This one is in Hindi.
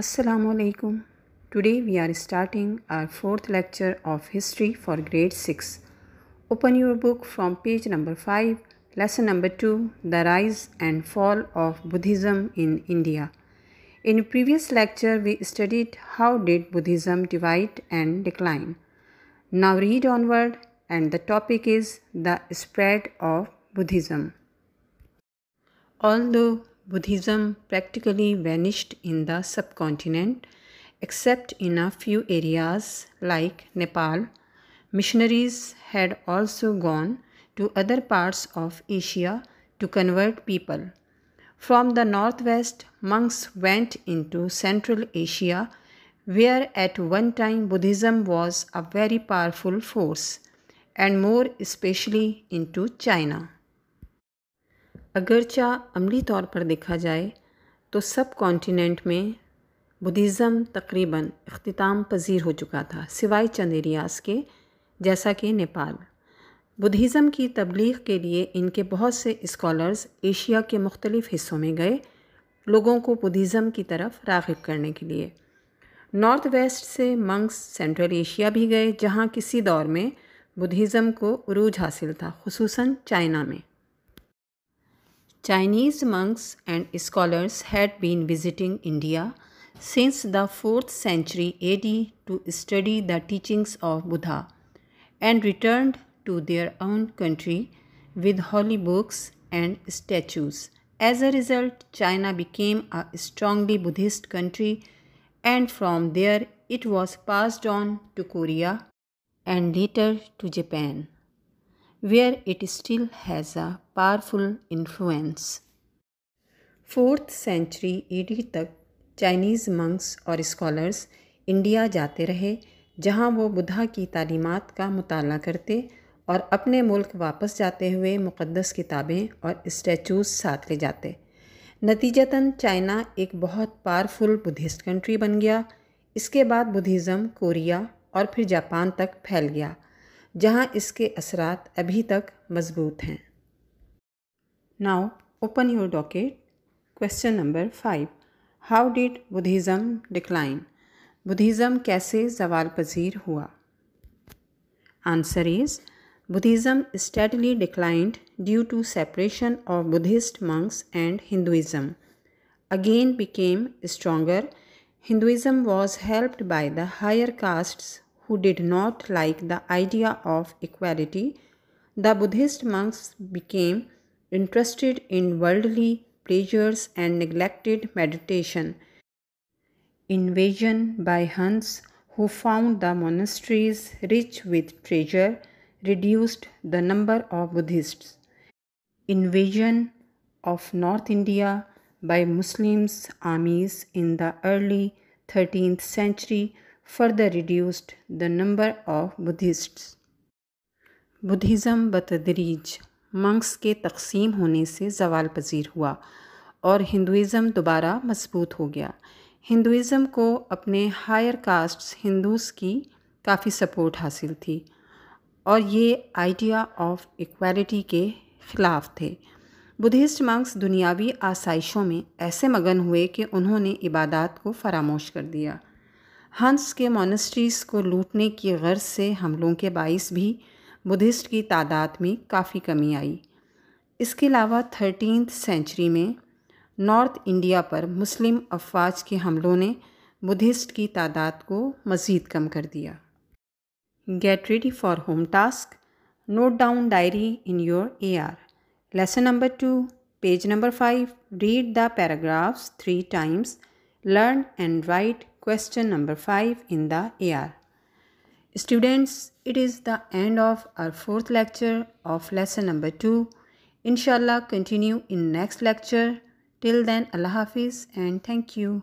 Assalamu alaikum. Today we are starting our fourth lecture of history for grade 6. Open your book from page number 5, lesson number 2, the rise and fall of Buddhism in India. In previous lecture we studied how did Buddhism divide and decline. Now read onward and the topic is the spread of Buddhism. Although Buddhism practically vanished in the subcontinent except in a few areas like Nepal. Missionaries had also gone to other parts of Asia to convert people. From the northwest, monks went into Central Asia, where at one time Buddhism was a very powerful force, and more especially into China. अगरचा अमली तौर पर देखा जाए तो सब कॉन्टीनेंट में बुद्धिज़्म तकरीबन अख्ताम पजीर हो चुका था सिवाय चंद रियाज के जैसा कि नेपाल बुद्धिज़्म की तबलीग के लिए इनके बहुत से इस्कॉलर्स एशिया के मुख्तलिफ़ हिस्सों में गए लोगों को बुद्धिज़्म की तरफ रागब करने के लिए नॉर्थ वेस्ट से मंग्स सेंट्रल एशिया भी गए जहाँ किसी दौर में बुद्धिज़्म को हासिल था खसूस चाइना में Chinese monks and scholars had been visiting India since the 4th century AD to study the teachings of Buddha and returned to their own country with holy books and statues. As a result, China became a strongly Buddhist country, and from there it was passed on to Korea and later to Japan. where it still has a powerful influence. Fourth century AD तक चाइनीज़ मंक्स और स्कॉलर्स इंडिया जाते रहे जहां वो बुधा की तालीमात का मुताला करते और अपने मुल्क वापस जाते हुए मुक़दस किताबें और स्टैचूज़ साथ ले जाते नतीजतन चाइना एक बहुत पावरफुल बुद्धिस्ट कंट्री बन गया इसके बाद बुद्धिज़्म कोरिया और फिर जापान तक फैल गया जहाँ इसके असरात अभी तक मजबूत हैं now open your docket question number five how did Buddhism decline Buddhism कैसे जवाल पजीर हुआ answer is Buddhism steadily declined due to separation of Buddhist monks and Hinduism again became stronger Hinduism was helped by the higher castes who did not like the idea of equality, the Buddhist monks became interested in worldly pleasures and neglected meditation. Invasion by Huns, who found the monasteries rich with treasure, reduced the number of Buddhists. Invasion of North India by Muslims armies in the early 13th century further reduced the number of Buddhists. Buddhism बतदरीज मंक्स के तकसीम होने से जवाल पजीर हुआ और हिंदुज़म दोबारा मजबूत हो गया हिंदुज़म को अपने हायर कास्ट्स हिंदूस की काफ़ी सपोर्ट हासिल थी और ये आइडिया ऑफ इक्वालिटी के ख़िलाफ़ थे बुद्धिस्ट मंक्स दुनियावी आसाइशों में ऐसे मगन हुए कि उन्होंने इबादत को फरामोश कर दिया हंस के मोनस्ट्रीज़ को लूटने की गर्ज से हमलों के बायस भी बुद्धिस्ट की तादाद में काफ़ी कमी आई इसके अलावा थर्टीन सेंचुरी में नॉर्थ इंडिया पर मुस्लिम अफवाज के हमलों ने बुद्धिस्ट की तादाद को मज़ीद कम कर दिया get ready for home task note down diary in your A R lesson number two page number five read the paragraphs three times learn and write Question number 5 in the AR. Students, it is the end of our fourth lecture of lesson number 2. Inshallah, continue in next lecture. Till then, Allah Hafiz and thank you.